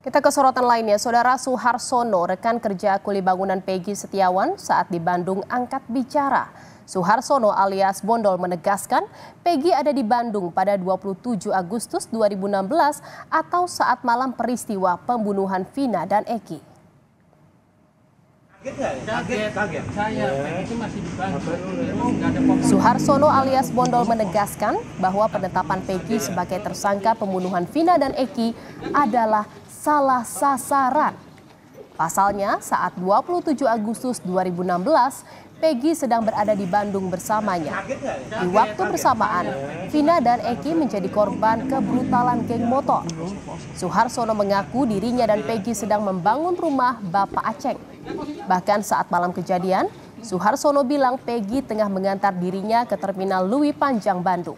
Kita ke sorotan lainnya, Saudara Suharsono, rekan kerja kuli bangunan Peggy Setiawan saat di Bandung angkat bicara. Suharsono alias Bondol menegaskan Peggy ada di Bandung pada 27 Agustus 2016 atau saat malam peristiwa pembunuhan Vina dan Eki. Iya. Suharsono alias Bondol menegaskan bahwa penetapan Peggy sebagai tersangka pembunuhan Vina dan Eki adalah salah sasaran. Pasalnya, saat 27 Agustus 2016, Peggy sedang berada di Bandung bersamanya. Di waktu bersamaan, Vina dan Eki menjadi korban kebrutalan geng motor. Suharsono mengaku dirinya dan Peggy sedang membangun rumah Bapak Aceh. Bahkan saat malam kejadian, Suharsono bilang Peggy tengah mengantar dirinya ke terminal Lui Panjang, Bandung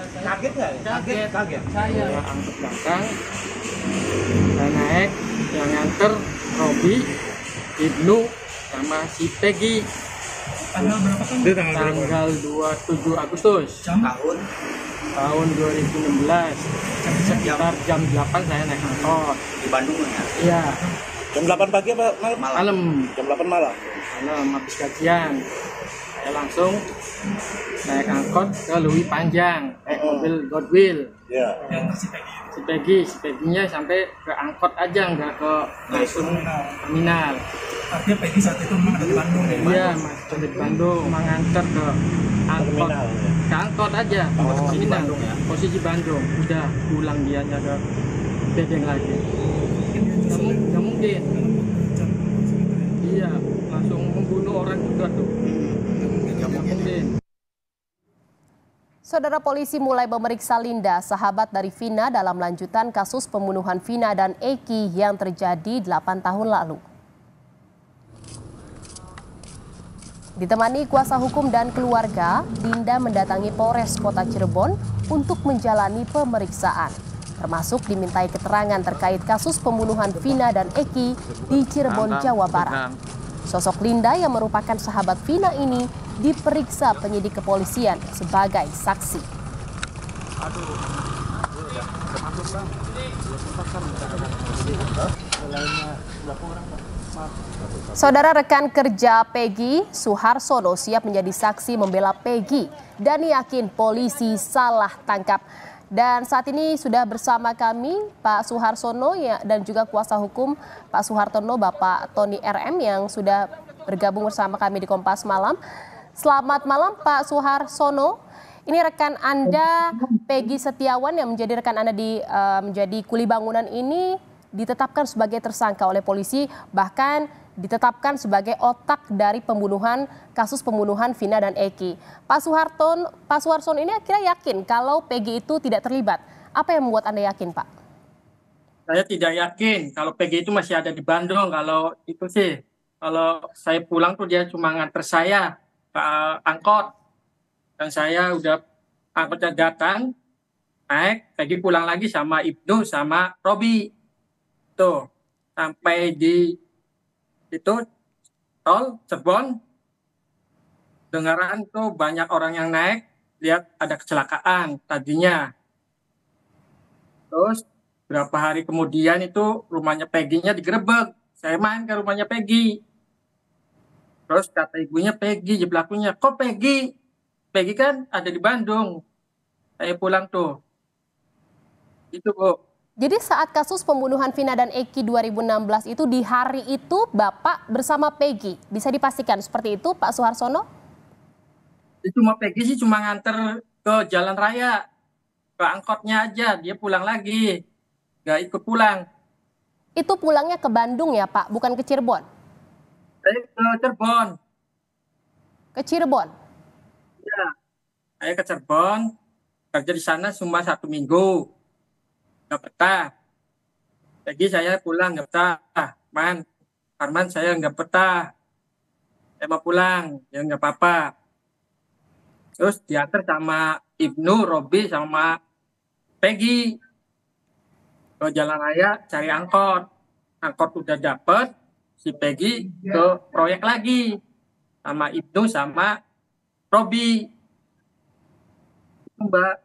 kaget nggak kaget kaget saya yang angkut belakang saya naik yang nganter Robi Ibnu sama si Peggy tanggal berapa kan tanggal, tanggal 27 Agustus jam tahun tahun 2016 jam, sekitar jam 8 saya naik motor di Bandung ya iya jam 8 pagi apa malam? malam jam 8 malam malam habis kajian saya langsung naik angkot ke Lewi Panjang naik hmm. mobil Godwill yeah. Iya. si Peggy si Peggy si nya sampai ke angkot aja nggak ke langsung terminal artinya Peggy saat itu memang ada di Bandung ya iya masih di Bandung mengantar ke angkot ya. ke angkot aja oh, posisi Bandung ya posisi Bandung udah pulang dia ke Bedeng lagi nggak mungkin iya langsung membunuh orang juga tuh Saudara polisi mulai memeriksa Linda, sahabat dari Vina dalam lanjutan kasus pembunuhan Vina dan Eki yang terjadi 8 tahun lalu. Ditemani kuasa hukum dan keluarga, Linda mendatangi Polres Kota Cirebon untuk menjalani pemeriksaan. Termasuk dimintai keterangan terkait kasus pembunuhan Vina dan Eki di Cirebon, Jawa Barat. Sosok Linda yang merupakan sahabat Vina ini diperiksa penyidik kepolisian sebagai saksi. Saudara rekan kerja Peggy, Suharsono siap menjadi saksi membela Peggy dan yakin polisi salah tangkap. Dan saat ini sudah bersama kami Pak Suharsono ya, dan juga kuasa hukum Pak Suhartono Bapak Tony RM yang sudah bergabung bersama kami di Kompas Malam. Selamat malam Pak Suharsono. Ini rekan Anda Peggy Setiawan yang menjadi rekan Anda di uh, menjadi kuli bangunan ini ditetapkan sebagai tersangka oleh polisi bahkan ditetapkan sebagai otak dari pembunuhan kasus pembunuhan Vina dan Eki. Pak Suharton, Pak Suharson ini akhirnya yakin kalau Peggy itu tidak terlibat. Apa yang membuat Anda yakin, Pak? Saya tidak yakin kalau Peggy itu masih ada di Bandung. Kalau itu sih, kalau saya pulang tuh dia cuma nganter saya uh, angkot dan saya udah angkotnya datang naik lagi pulang lagi sama Ibnu sama Robi tuh sampai di itu tol Cirebon dengaran tuh banyak orang yang naik lihat ada kecelakaan tadinya terus berapa hari kemudian itu rumahnya Peggy-nya digerebek saya main ke rumahnya Peggy Terus kata ibunya Peggy, jeblakunya, kok Peggy? Peggy kan ada di Bandung. Saya pulang tuh. Itu Bu. Jadi saat kasus pembunuhan Vina dan Eki 2016 itu di hari itu Bapak bersama Peggy. Bisa dipastikan seperti itu Pak Suharsono? Itu cuma Peggy sih cuma nganter ke jalan raya. Ke angkotnya aja, dia pulang lagi. Gak ikut pulang. Itu pulangnya ke Bandung ya Pak, bukan ke Cirebon? Saya ke Cirebon. Ke Cirebon? Ya, saya ke Cirebon, kerja di sana cuma satu minggu. Nggak betah. Jadi saya pulang nggak betah. Man, Arman saya nggak betah. Saya mau pulang, ya nggak apa-apa. Terus diantar sama Ibnu, Robi, sama Peggy ke jalan raya cari angkot. Angkot udah dapet, si Peggy ke proyek lagi sama Ibnu sama Robi Mbak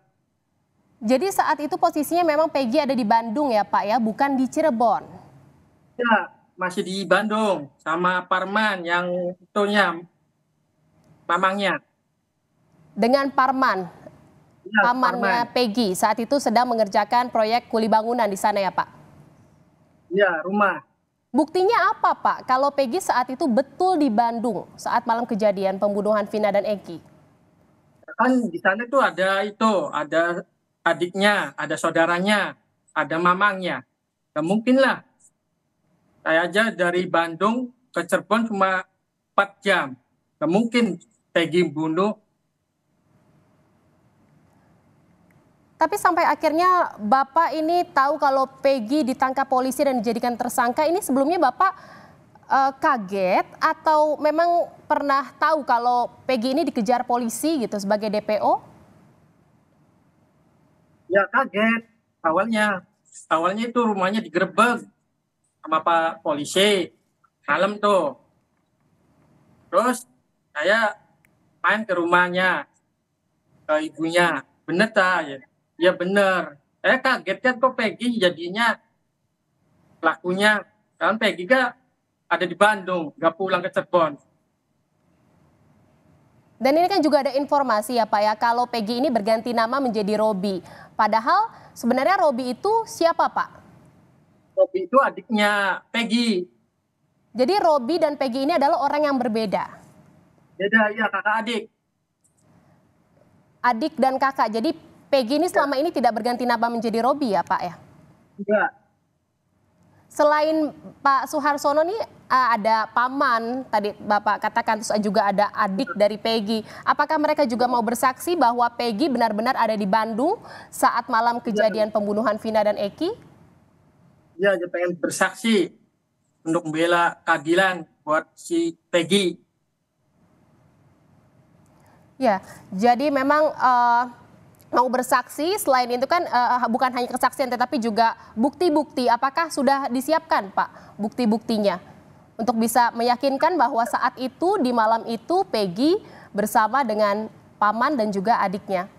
jadi saat itu posisinya memang Peggy ada di Bandung ya Pak ya bukan di Cirebon ya masih di Bandung sama Parman yang nyam mamangnya dengan Parman ya, pamannya Parman. Peggy saat itu sedang mengerjakan proyek kuli bangunan di sana ya Pak ya rumah Buktinya apa Pak kalau Peggy saat itu betul di Bandung saat malam kejadian pembunuhan Vina dan Eki? Kan di sana itu ada itu, ada adiknya, ada saudaranya, ada mamangnya. Ya mungkinlah. Saya aja dari Bandung ke Cirebon cuma 4 jam. Ya mungkin Peggy bunuh Tapi sampai akhirnya Bapak ini tahu kalau Peggy ditangkap polisi dan dijadikan tersangka, ini sebelumnya Bapak uh, kaget atau memang pernah tahu kalau Peggy ini dikejar polisi gitu sebagai DPO? Ya kaget awalnya. Awalnya itu rumahnya digerebek sama Pak polisi. Malam tuh. Terus saya main ke rumahnya, ke ibunya. Bener tak? Ya ya benar saya eh, kaget kan kok Peggy jadinya lakunya kan Peggy gak kan ada di Bandung gak pulang ke Cirebon dan ini kan juga ada informasi ya Pak ya kalau Peggy ini berganti nama menjadi Robi padahal sebenarnya Robi itu siapa Pak? Robi itu adiknya Peggy jadi Robi dan Peggy ini adalah orang yang berbeda beda ya kakak adik adik dan kakak jadi Peggy ini selama ini tidak berganti nama menjadi Robi ya Pak ya? Tidak. Selain Pak Suharsono nih eh, ada paman tadi Bapak katakan terus juga ada adik dari Peggy. Apakah mereka juga mau bersaksi bahwa Peggy benar-benar ada di Bandung saat malam kejadian pembunuhan Vina dan Eki? Ya, dia pengen bersaksi untuk membela keadilan buat si Peggy. Ya, jadi memang uh, mau bersaksi selain itu kan uh, bukan hanya kesaksian tetapi juga bukti-bukti apakah sudah disiapkan Pak bukti-buktinya untuk bisa meyakinkan bahwa saat itu di malam itu Peggy bersama dengan paman dan juga adiknya.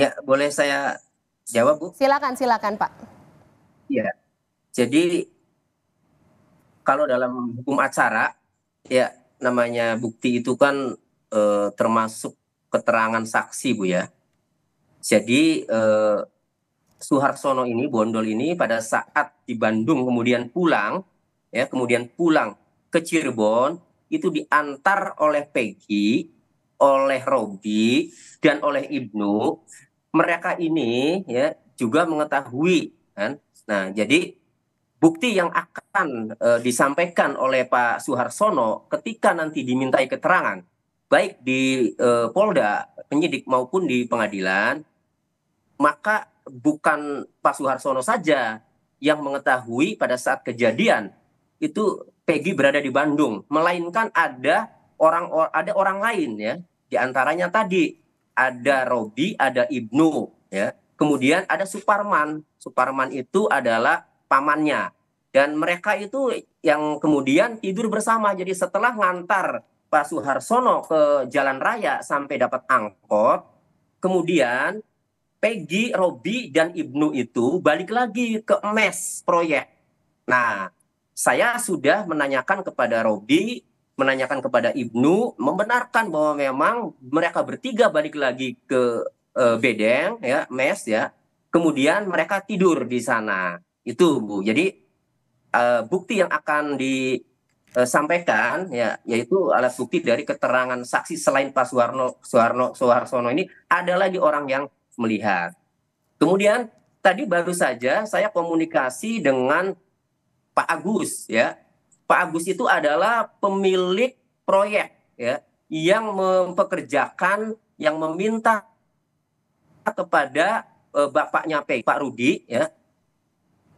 Ya, boleh saya jawab, Bu? Silakan, silakan, Pak. Iya. Jadi kalau dalam hukum acara ya namanya bukti itu kan eh, termasuk keterangan saksi Bu ya. Jadi eh, Suharsono ini Bondol ini pada saat di Bandung kemudian pulang ya kemudian pulang ke Cirebon itu diantar oleh Peggy, oleh Robi dan oleh Ibnu. Mereka ini ya juga mengetahui kan. Nah, jadi bukti yang akan e, disampaikan oleh Pak Suharsono ketika nanti dimintai keterangan baik di uh, Polda, penyidik maupun di pengadilan, maka bukan Pak Suharsono saja yang mengetahui pada saat kejadian itu Peggy berada di Bandung, melainkan ada orang ada orang lain ya, di antaranya tadi ada Robi, ada Ibnu ya. Kemudian ada Suparman. Suparman itu adalah pamannya dan mereka itu yang kemudian tidur bersama. Jadi setelah ngantar Pak Suharsono ke Jalan Raya sampai dapat angkot. Kemudian Peggy, Robi, dan Ibnu itu balik lagi ke MES proyek. Nah, saya sudah menanyakan kepada Robi, menanyakan kepada Ibnu, membenarkan bahwa memang mereka bertiga balik lagi ke e, Bedeng, ya, MES ya. Kemudian mereka tidur di sana. Itu, Bu. Jadi e, bukti yang akan di Eh, sampaikan ya yaitu alat bukti dari keterangan saksi selain Pak Suwarno Suwarno Suwarsono ini ada lagi orang yang melihat. Kemudian tadi baru saja saya komunikasi dengan Pak Agus ya. Pak Agus itu adalah pemilik proyek ya yang mempekerjakan yang meminta kepada uh, bapaknya P, Pak Rudi ya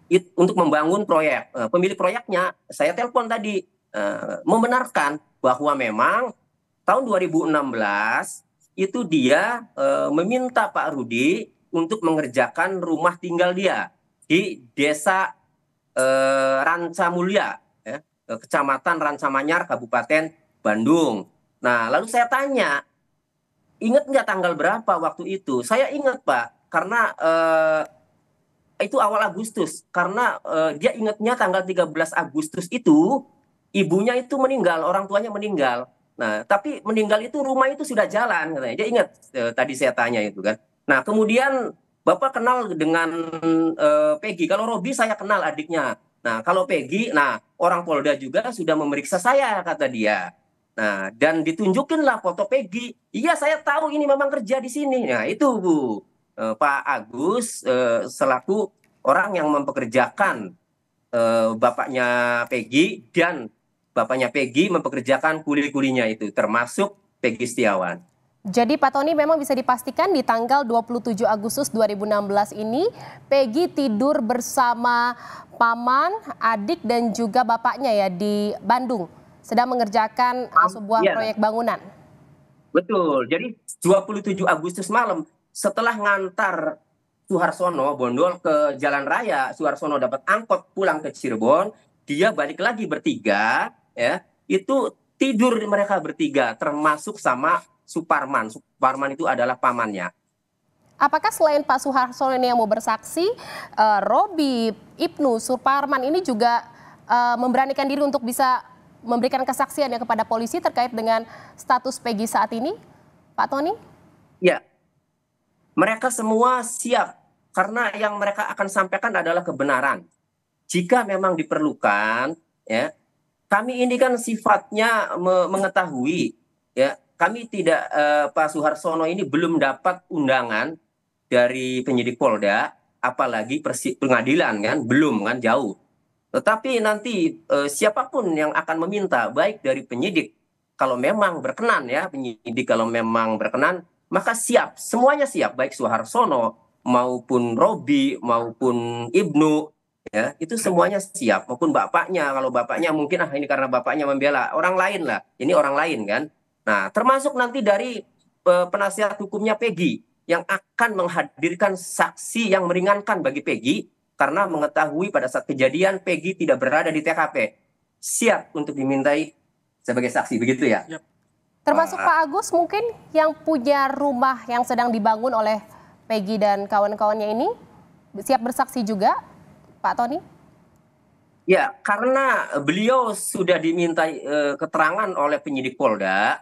it, untuk membangun proyek. Uh, pemilik proyeknya saya telepon tadi Eh, membenarkan bahwa memang tahun 2016 itu dia e, meminta Pak Rudi untuk mengerjakan rumah tinggal dia di desa Rancamulia, eh, Ranca Mulia, ya, kecamatan Ranca Manyar, Kabupaten Bandung. Nah, lalu saya tanya, ingat nggak tanggal berapa waktu itu? Saya ingat Pak, karena eh, itu awal Agustus, karena eh, dia ingatnya tanggal 13 Agustus itu ibunya itu meninggal, orang tuanya meninggal. Nah, tapi meninggal itu rumah itu sudah jalan katanya. Dia ingat eh, tadi saya tanya itu kan. Nah, kemudian Bapak kenal dengan eh, Peggy. Kalau Robi saya kenal adiknya. Nah, kalau Peggy, nah orang Polda juga sudah memeriksa saya kata dia. Nah, dan ditunjukinlah foto Peggy. Iya, saya tahu ini memang kerja di sini. Nah, itu Bu eh, Pak Agus eh, selaku orang yang mempekerjakan eh, bapaknya Peggy dan bapaknya Peggy mempekerjakan kuli-kulinya itu, termasuk Peggy Setiawan. Jadi Pak Tony memang bisa dipastikan di tanggal 27 Agustus 2016 ini Peggy tidur bersama paman, adik dan juga bapaknya ya di Bandung sedang mengerjakan sebuah ya. proyek bangunan. Betul. Jadi 27 Agustus malam setelah ngantar Suharsono Bondol ke Jalan Raya, Suharsono dapat angkot pulang ke Cirebon, dia balik lagi bertiga ya itu tidur mereka bertiga termasuk sama Suparman. Suparman itu adalah pamannya. Apakah selain Pak Suharto ini yang mau bersaksi, uh, Robi, Ibnu, Suparman ini juga uh, memberanikan diri untuk bisa memberikan kesaksiannya kepada polisi terkait dengan status Peggy saat ini, Pak Tony? Ya, mereka semua siap karena yang mereka akan sampaikan adalah kebenaran. Jika memang diperlukan, ya kami ini kan sifatnya mengetahui ya kami tidak eh, Pak Suharsono ini belum dapat undangan dari penyidik Polda apalagi pengadilan kan belum kan jauh tetapi nanti eh, siapapun yang akan meminta baik dari penyidik kalau memang berkenan ya penyidik kalau memang berkenan maka siap semuanya siap baik Suharsono maupun Robi maupun Ibnu ya itu semuanya siap maupun bapaknya kalau bapaknya mungkin ah ini karena bapaknya membela orang lain lah ini orang lain kan nah termasuk nanti dari uh, penasihat hukumnya Peggy yang akan menghadirkan saksi yang meringankan bagi Peggy karena mengetahui pada saat kejadian Peggy tidak berada di TKP siap untuk dimintai sebagai saksi begitu ya termasuk uh, Pak Agus mungkin yang punya rumah yang sedang dibangun oleh Peggy dan kawan-kawannya ini siap bersaksi juga Pak Tony? Ya, karena beliau sudah diminta uh, keterangan oleh penyidik Polda,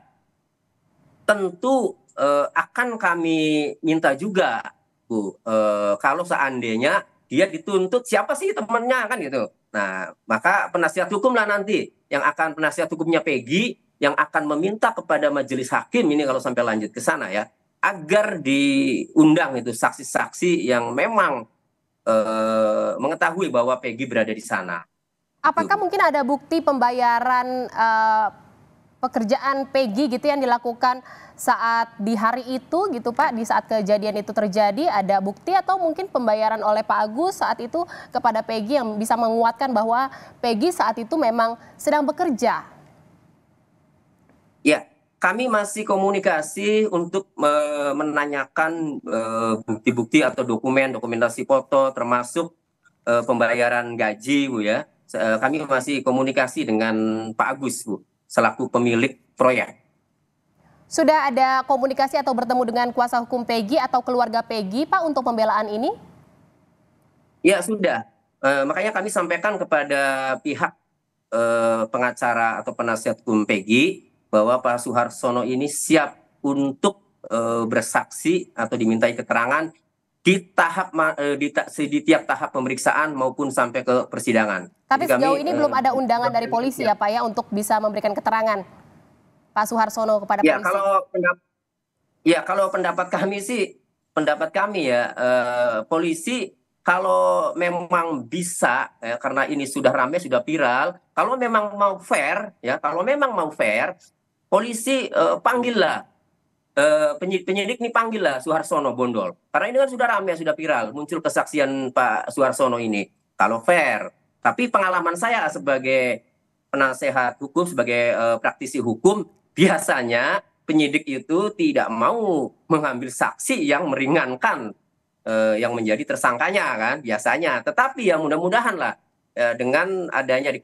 tentu uh, akan kami minta juga, Bu, uh, kalau seandainya dia dituntut siapa sih temannya kan gitu. Nah, maka penasihat hukum lah nanti yang akan penasihat hukumnya Pegi yang akan meminta kepada majelis hakim ini kalau sampai lanjut ke sana ya, agar diundang itu saksi-saksi yang memang Eh, mengetahui bahwa Peggy berada di sana. Apakah Tuh. Gitu. mungkin ada bukti pembayaran uh, pekerjaan Peggy gitu yang dilakukan saat di hari itu gitu Pak, di saat kejadian itu terjadi ada bukti atau mungkin pembayaran oleh Pak Agus saat itu kepada Peggy yang bisa menguatkan bahwa Peggy saat itu memang sedang bekerja? Ya, kami masih komunikasi untuk eh, menanyakan eh, bukti-bukti atau dokumen, dokumentasi foto, termasuk eh, pembayaran gaji, Bu ya. Kami masih komunikasi dengan Pak Agus, Bu, selaku pemilik proyek. Sudah ada komunikasi atau bertemu dengan kuasa hukum Pegi atau keluarga Pegi, Pak, untuk pembelaan ini? Ya, sudah. uh, makanya kami sampaikan kepada pihak uh, pengacara atau penasihat hukum Pegi bahwa Pak Suharsono ini siap untuk e, bersaksi atau dimintai keterangan di tahap e, di, ta, di tiap tahap pemeriksaan maupun sampai ke persidangan. Tapi Jadi sejauh kami, ini e, belum ada undangan dari polisi ya. ya Pak ya untuk bisa memberikan keterangan Pak Suharsono kepada ya, polisi. Kalau ya kalau pendapat kami sih pendapat kami ya e, polisi kalau memang bisa ya, karena ini sudah ramai sudah viral kalau memang mau fair ya kalau memang mau fair polisi uh, eh, panggillah uh, eh, penyidik, penyidik nih panggillah Suharsono Bondol. Karena ini kan sudah ramai, sudah viral, muncul kesaksian Pak Suharsono ini. Kalau fair, tapi pengalaman saya sebagai penasehat hukum, sebagai uh, praktisi hukum, biasanya penyidik itu tidak mau mengambil saksi yang meringankan eh, yang menjadi tersangkanya kan biasanya. Tetapi ya mudah-mudahan lah eh, dengan adanya di,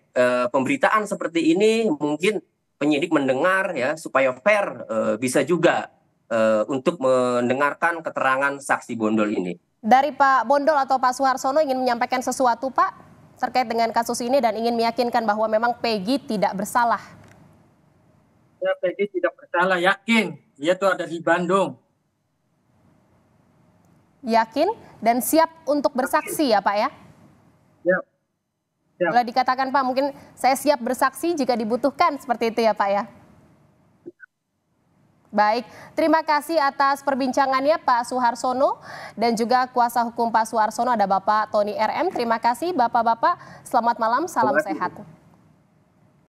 pemberitaan seperti ini mungkin penyidik mendengar ya supaya fair e, bisa juga e, untuk mendengarkan keterangan saksi Bondol ini. Dari Pak Bondol atau Pak Suharsono ingin menyampaikan sesuatu Pak terkait dengan kasus ini dan ingin meyakinkan bahwa memang Peggy tidak bersalah. Ya Peggy tidak bersalah, yakin. Dia tuh ada di Bandung. Yakin dan siap untuk bersaksi ya Pak ya? Ya, Ya. Boleh dikatakan Pak, mungkin saya siap bersaksi jika dibutuhkan seperti itu ya Pak ya. Baik, terima kasih atas perbincangannya Pak Suharsono dan juga kuasa hukum Pak Suharsono ada Bapak Tony RM. Terima kasih Bapak-Bapak, selamat malam, salam sehat.